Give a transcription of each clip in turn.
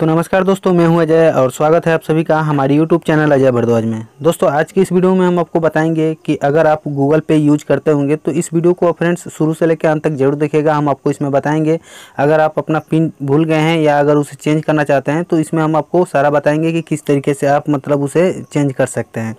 तो नमस्कार दोस्तों मैं हूं अजय और स्वागत है आप सभी का हमारे YouTube चैनल अजय भरद्वाज में दोस्तों आज की इस वीडियो में हम आपको बताएंगे कि अगर आप Google पे यूज़ करते होंगे तो इस वीडियो को फ्रेंड्स शुरू से लेकर अंत तक जरूर देखेगा हम आपको इसमें बताएंगे अगर आप अपना पिन भूल गए हैं या अगर उसे चेंज करना चाहते हैं तो इसमें हम आपको सारा बताएंगे कि किस तरीके से आप मतलब उसे चेंज कर सकते हैं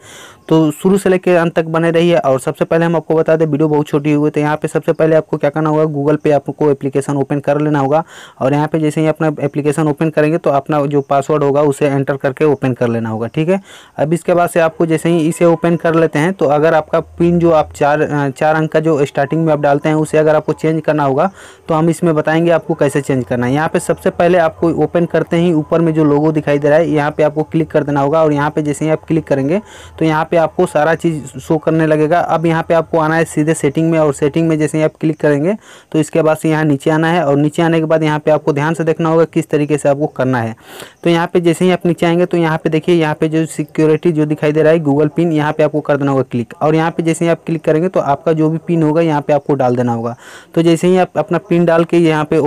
तो शुरू से लेकर अंत तक बने रहिए और सबसे पहले हम आपको बता दें वीडियो बहुत छोटी हुई तो यहाँ पे सबसे पहले आपको क्या करना होगा गूगल पे आपको एप्लीकेशन ओपन कर लेना होगा और यहाँ पे जैसे ही अपना एप्लीकेशन ओपन करेंगे तो अपना जो पासवर्ड होगा उसे एंटर करके ओपन कर लेना होगा ठीक है अब इसके बाद से आपको जैसे ही इसे ओपन कर लेते हैं तो अगर आपका पिन जो आप चार चार अंक का जो स्टार्टिंग में आप डालते हैं उसे अगर आपको चेंज करना होगा तो हम इसमें बताएंगे आपको कैसे चेंज करना है यहाँ पर सबसे पहले आपको ओपन करते ही ऊपर में जो लोगो दिखाई दे रहा है यहाँ पर आपको क्लिक कर देना होगा और यहाँ पर जैसे ही आप क्लिक करेंगे तो यहाँ पर पे आपको सारा चीज़ शो करने लगेगा अब यहाँ पे आपको आना है सीधे सेटिंग में और सेटिंग में जैसे आप क्लिक करेंगे तो इसके बाद से यहाँ नीचे आना है और नीचे आने के बाद यहाँ पे आपको ध्यान से देखना होगा किस तरीके से आपको करना है तो यहाँ पे जैसे ही आप नीचे आएंगे तो यहाँ पे देखिए यहाँ पे जो सिक्योरिटी जो दिखाई दे रहा है गूगल पिन यहाँ पे आपको कर देना होगा क्लिक और यहाँ पे जैसे ही आप क्लिक करेंगे तो आपका जो भी पिन होगा यहाँ पे आपको डाल देना होगा तो जैसे ही आप अपना पिन डाल के यहाँ पे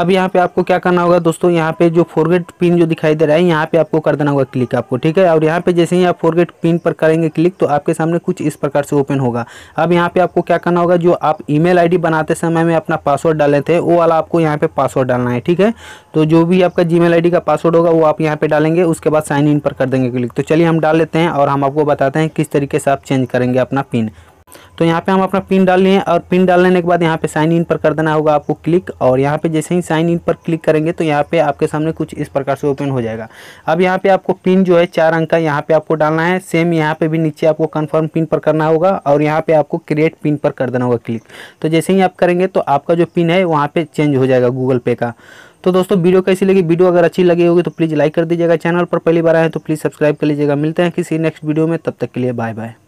अब यहाँ पे आपको क्या करना होगा दोस्तों यहाँ पे जो फोरगेट पिन जो दिखाई दे रहा है यहाँ पे आपको कर देना होगा क्लिक आपको ठीक है और यहाँ पे जैसे ही आप फोरगेट पिन पर करेंगे क्लिक तो आपके सामने कुछ इस प्रकार से ओपन होगा अब यहाँ पे आपको क्या करना होगा जो आप ईमेल आईडी बनाते समय में अपना पासवर्ड डाले थे वो वाला आपको यहाँ पे पासवर्ड डालना है ठीक है तो जो भी आपका जी मेल का पासवर्ड होगा वो आप यहाँ पर डालेंगे उसके बाद साइन इन पर कर देंगे क्लिक तो चलिए हम डाल लेते हैं और हम आपको बताते हैं किस तरीके से आप चेंज करेंगे अपना पिन तो यहाँ पे हम अपना पिन डाल लिए और पिन डालने के बाद यहाँ पे साइन इन पर कर देना होगा आपको क्लिक और यहाँ पे जैसे ही साइन इन पर क्लिक करेंगे तो यहाँ पे आपके सामने कुछ इस प्रकार से ओपन हो जाएगा अब यहाँ पे आपको पिन जो है चार अंक का यहाँ पे आपको डालना है सेम यहाँ पे भी नीचे आपको कन्फर्म पिन पर करना होगा और यहाँ पे आपको क्रिएट पिन पर कर देना होगा क्लिक तो जैसे ही आप करेंगे तो आपका जो पिन है वहाँ पर चेंज हो जाएगा गूगल पे का तो दोस्तों वीडियो कैसी लगी वीडियो अगर अच्छी लगी होगी तो प्लीज़ लाइक कर दीजिएगा चैनल पर पहली बार आए तो प्लीज़ सब्सक्राइब कर लीजिएगा मिलते हैं किसी नेक्स्ट वीडियो में तब तक के लिए बाय बाय